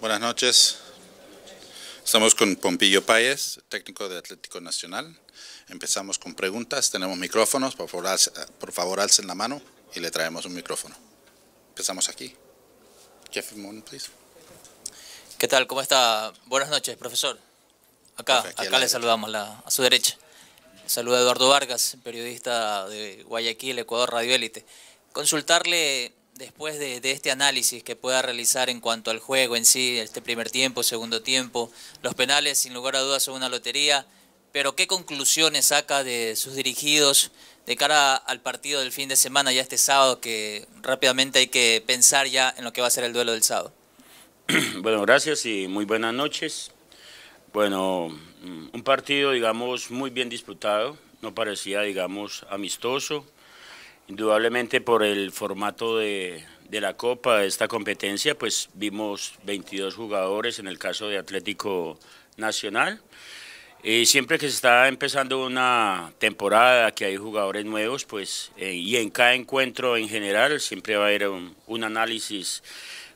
Buenas noches. Estamos con Pompillo Páez, técnico de Atlético Nacional. Empezamos con preguntas. Tenemos micrófonos. Por favor, por favor alcen la mano y le traemos un micrófono. Empezamos aquí. Moon, ¿Qué tal? ¿Cómo está? Buenas noches, profesor. Acá, acá le saludamos la, a su derecha. Saluda Eduardo Vargas, periodista de Guayaquil, Ecuador, Radio Élite. Consultarle después de, este análisis que pueda realizar en cuanto al juego en sí, este primer tiempo, segundo tiempo, los penales sin lugar a dudas son una lotería, pero ¿qué conclusiones saca de sus dirigidos de cara al partido del fin de semana, ya este sábado, que rápidamente hay que pensar ya en lo que va a ser el duelo del sábado? Bueno, gracias y muy buenas noches. Bueno, un partido, digamos, muy bien disputado, no parecía, digamos, amistoso. Indudablemente por el formato de, la Copa, de esta competencia, pues vimos 22 jugadores en el caso de Atlético Nacional. Y eh, siempre que se está empezando una temporada, que hay jugadores nuevos, pues, eh, y en cada encuentro en general siempre va a haber un, análisis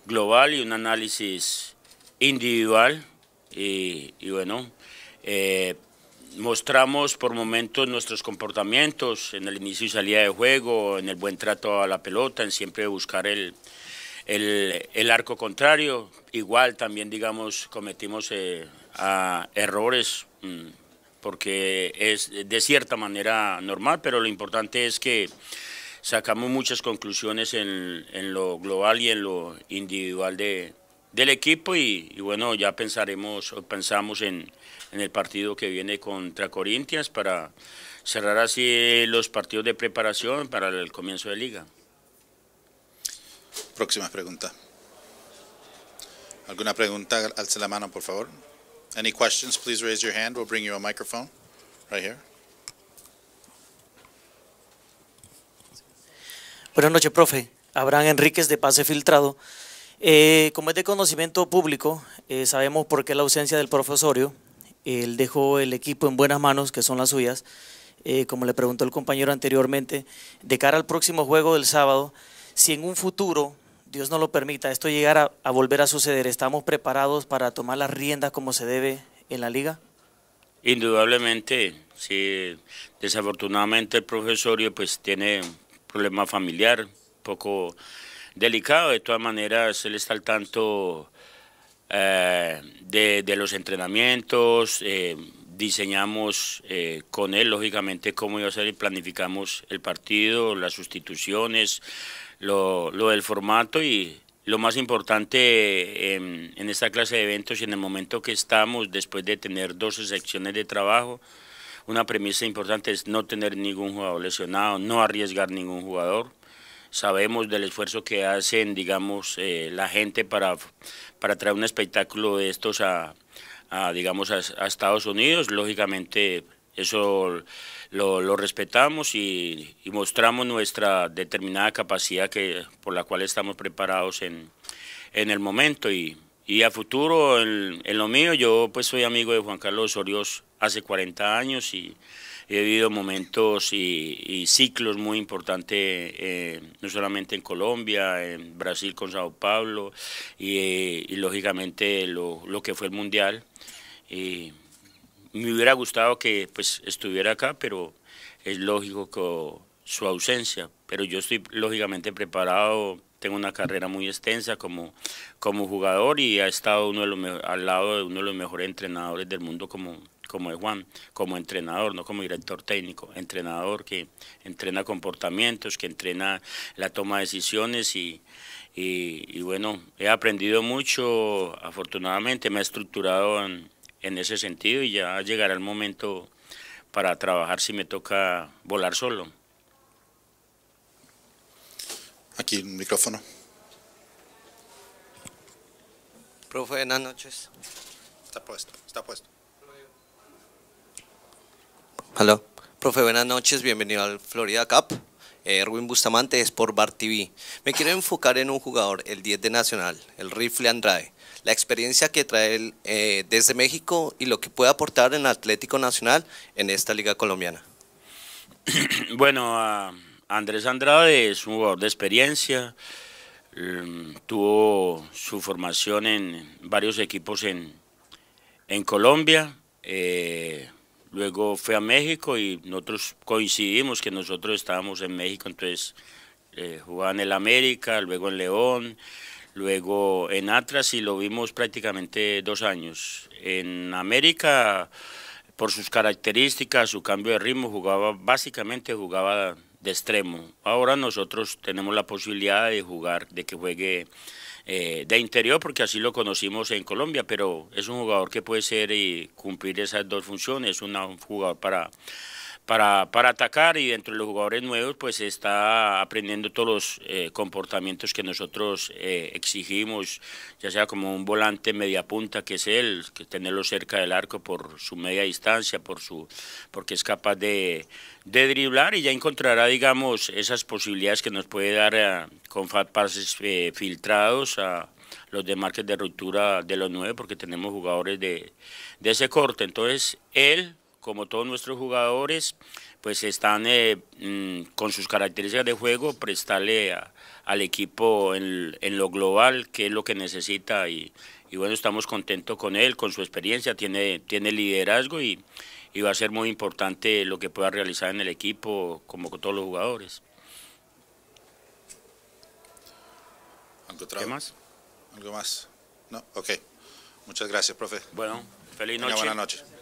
global y un análisis individual. Eh, y, bueno, mostramos por momentos nuestros comportamientos en el inicio y salida de juego, en el buen trato a la pelota, en siempre buscar el, el, arco contrario. Igual también, digamos, cometimos eh, errores mm, porque es de cierta manera normal, pero lo importante es que sacamos muchas conclusiones en, en lo global y en lo individual de, del equipo y, bueno, ya pensaremos, pensamos en, el partido que viene contra Corintias para cerrar así los partidos de preparación para el comienzo de liga. Próxima pregunta. ¿Alguna pregunta? Alce la mano, por favor. Any questions, please raise your hand. We'll bring you a microphone right here. Buenas noches, profe. Abraham Enríquez de Pase Filtrado. Eh, como es de conocimiento público, eh, sabemos por qué la ausencia del profesorio. Él dejó el equipo en buenas manos, que son las suyas. Eh, como le preguntó el compañero anteriormente, de cara al próximo juego del sábado, si en un futuro, Dios no lo permita, esto llegara a, volver a suceder, ¿estamos preparados para tomar las riendas como se debe en la liga? Indudablemente, sí. Desafortunadamente el profesorio pues tiene un problema familiar, poco delicado. De todas maneras, él está al tanto eh, de, de, los entrenamientos. Eh, diseñamos eh, con él, lógicamente, cómo iba a ser y planificamos el partido, las sustituciones, lo, lo del formato y lo más importante en, en, esta clase de eventos y en el momento que estamos, después de tener dos secciones de trabajo, una premisa importante es no tener ningún jugador lesionado, no arriesgar ningún jugador sabemos del esfuerzo que hacen, digamos, eh, la gente para, para traer un espectáculo de estos a, digamos, a, Estados Unidos. Lógicamente, eso lo, respetamos y, mostramos nuestra determinada capacidad que, por la cual estamos preparados en, el momento. Y, a futuro, en, lo mío, yo pues soy amigo de Juan Carlos Sorios hace 40 años y he vivido momentos y, ciclos muy importantes, eh, no solamente en Colombia, en Brasil con Sao Paulo y, eh, lógicamente lo, que fue el Mundial. me hubiera gustado que pues, estuviera acá, pero es lógico que su ausencia, pero yo estoy lógicamente preparado tengo una carrera muy extensa como, como jugador y ha estado uno de los, al lado de uno de los mejores entrenadores del mundo como, como de Juan, como entrenador, no como director técnico, entrenador que entrena comportamientos, que entrena la toma de decisiones y, bueno, he aprendido mucho, afortunadamente me he estructurado en, ese sentido y ya llegará el momento para trabajar si me toca volar solo. Aquí el micrófono. Profe, buenas noches. Está puesto, está puesto. Profe, buenas noches, bienvenido al Florida Cup. Eh, Erwin Bustamante es por Bar TV. Me quiero enfocar en un jugador, el 10 de Nacional, el Rifle Andrade. La experiencia que trae él eh, desde México y lo que puede aportar en Atlético Nacional en esta liga colombiana. Bueno, Andrés Andrade es un jugador de experiencia. Mm, tuvo su formación en varios equipos en, Colombia. Eh, Luego fue a México y nosotros coincidimos que nosotros estábamos en México, entonces eh, jugaba en el América, luego en León, luego en Atlas y lo vimos prácticamente dos años. En América, por sus características, su cambio de ritmo, jugaba básicamente jugaba de extremo. Ahora nosotros tenemos la posibilidad de jugar, de que juegue eh, de interior, porque así lo conocimos en Colombia, pero es un jugador que puede ser y cumplir esas dos funciones, es un jugador para para, atacar y dentro de los jugadores nuevos pues está aprendiendo todos los eh, comportamientos que nosotros eh, exigimos, ya sea como un volante media punta que es él, que tenerlo cerca del arco por su media distancia, por su porque es capaz de, de driblar y ya encontrará digamos esas posibilidades que nos puede dar eh, con pases filtrados a los demarques de ruptura de los nueve porque tenemos jugadores de, de ese corte, entonces él como todos nuestros jugadores, pues están eh, mm, con sus características de juego, prestarle al equipo en, lo global, que es lo que necesita. Y, bueno, estamos contentos con él, con su experiencia, tiene, tiene liderazgo y, y va a ser muy importante lo que pueda realizar en el equipo, como con todos los jugadores. ¿Algo más? ¿Algo más? No, ok. Muchas gracias, profe. Bueno, feliz noche. noche.